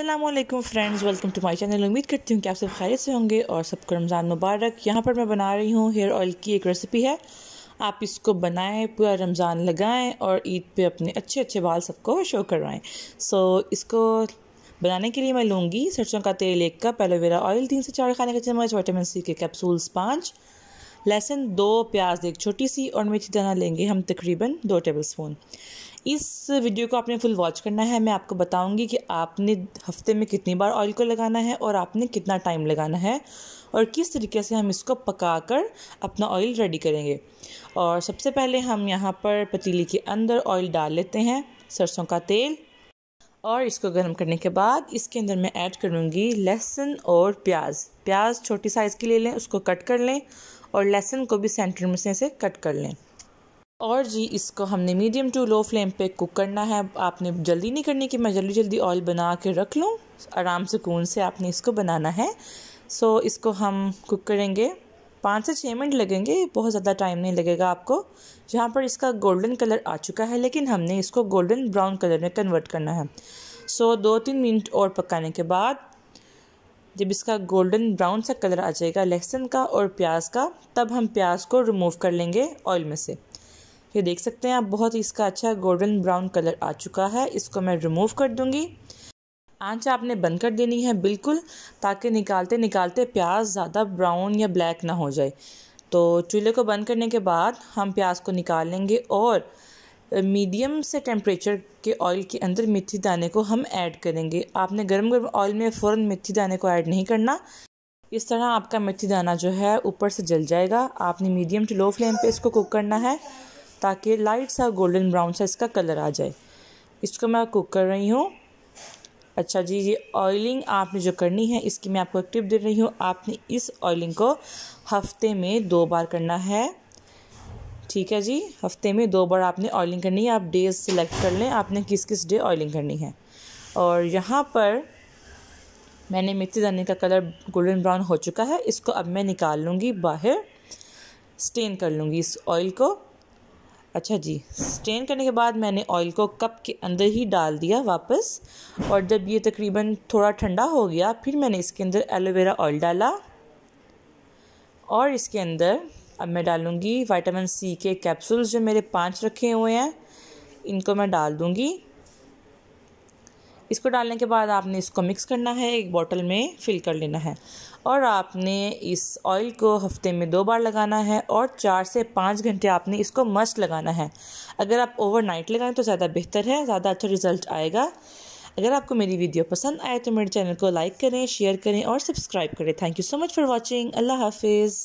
अल्लाम friends welcome to my channel उम्मीद करती हूँ कि आप सब खैरियत से होंगे और सबको रमज़ान मुबारक यहाँ पर मैं बना रही हूँ हेयर ऑयल की एक रेसिपी है आप इसको बनाएं पूरा रमज़ान लगाएं और ईद पे अपने अच्छे अच्छे बाल सबको शो करवाएं सो so, इसको बनाने के लिए मैं लूँगी सरसों का तेल एक कप एलोवेरा ऑयल तीन से चार खाने के चम्मच वाइटामिन सी के कैप्सूल्स पाँच लहसुन दो प्याज एक छोटी सी और मिर्ची दाना लेंगे हम तकरीबन दो टेबल स्पून इस वीडियो को आपने फुल वॉच करना है मैं आपको बताऊंगी कि आपने हफ्ते में कितनी बार ऑयल को लगाना है और आपने कितना टाइम लगाना है और किस तरीके से हम इसको पका कर अपना ऑयल रेडी करेंगे और सबसे पहले हम यहाँ पर पतीली के अंदर ऑयल डाल लेते हैं सरसों का तेल और इसको गर्म करने के बाद इसके अंदर मैं ऐड करूँगी लहसुन और प्याज प्याज छोटी साइज़ की ले लें उसको कट कर लें और लहसुन को भी सेंटर में से कट कर लें और जी इसको हमने मीडियम टू लो फ्लेम पे कुक करना है आपने जल्दी नहीं करनी कि मैं जल्दी जल्दी ऑयल बना के रख लूँ आराम कून से आपने इसको बनाना है सो so, इसको हम कुक करेंगे पाँच से छः मिनट लगेंगे बहुत ज़्यादा टाइम नहीं लगेगा आपको जहाँ पर इसका गोल्डन कलर आ चुका है लेकिन हमने इसको गोल्डन ब्राउन कलर में कन्वर्ट करना है सो so, दो तीन मिनट और पकाने के बाद जब इसका गोल्डन ब्राउन सा कलर आ जाएगा लहसुन का और प्याज का तब हम प्याज को रिमूव कर लेंगे ऑयल में से ये देख सकते हैं आप बहुत ही इसका अच्छा गोल्डन ब्राउन कलर आ चुका है इसको मैं रिमूव कर दूँगी आंच आपने बंद कर देनी है बिल्कुल ताकि निकालते निकालते प्याज ज़्यादा ब्राउन या ब्लैक ना हो जाए तो चूल्हे को बंद करने के बाद हम प्याज को निकाल लेंगे और मीडियम से टेम्परेचर के ऑयल के अंदर मिथी दाने को हम ऐड करेंगे आपने गर्म गर्म ऑयल में फ़ौरन मिथी दाने को ऐड नहीं करना इस तरह आपका मिथी दाना जो है ऊपर से जल जाएगा आपने मीडियम टू लो फ्लेम पे इसको कुक करना है ताकि लाइट सा गोल्डन ब्राउन सा इसका कलर आ जाए इसको मैं कुक कर रही हूँ अच्छा जी ये ऑयलिंग आपने जो करनी है इसकी मैं आपको एक टिप दे रही हूँ आपने इस ऑयलिंग को हफ्ते में दो बार करना है ठीक है जी हफ्ते में दो बार आपने ऑयलिंग करनी है आप डेज सेलेक्ट कर लें आपने किस किस डे ऑयलिंग करनी है और यहाँ पर मैंने मेथी दाने का कलर गोल्डन ब्राउन हो चुका है इसको अब मैं निकाल लूँगी बाहर स्टेन कर लूँगी इस ऑयल को अच्छा जी स्ट्रेन करने के बाद मैंने ऑयल को कप के अंदर ही डाल दिया वापस और जब ये तकरीबन थोड़ा ठंडा हो गया फिर मैंने इसके अंदर एलोवेरा ऑयल डाला और इसके अंदर अब मैं डालूँगी वाइटामिन सी के कैप्सूल्स जो मेरे पाँच रखे हुए हैं इनको मैं डाल दूँगी इसको डालने के बाद आपने इसको मिक्स करना है एक बॉटल में फिल कर लेना है और आपने इस ऑयल को हफ्ते में दो बार लगाना है और चार से पाँच घंटे आपने इसको मस्ट लगाना है अगर आप ओवरनाइट लगाएं तो ज़्यादा बेहतर है ज़्यादा अच्छा रिजल्ट आएगा अगर आपको मेरी वीडियो पसंद आए तो मेरे चैनल को लाइक करें शेयर करें और सब्सक्राइब करें thank you so much for watching Allah हाफिज़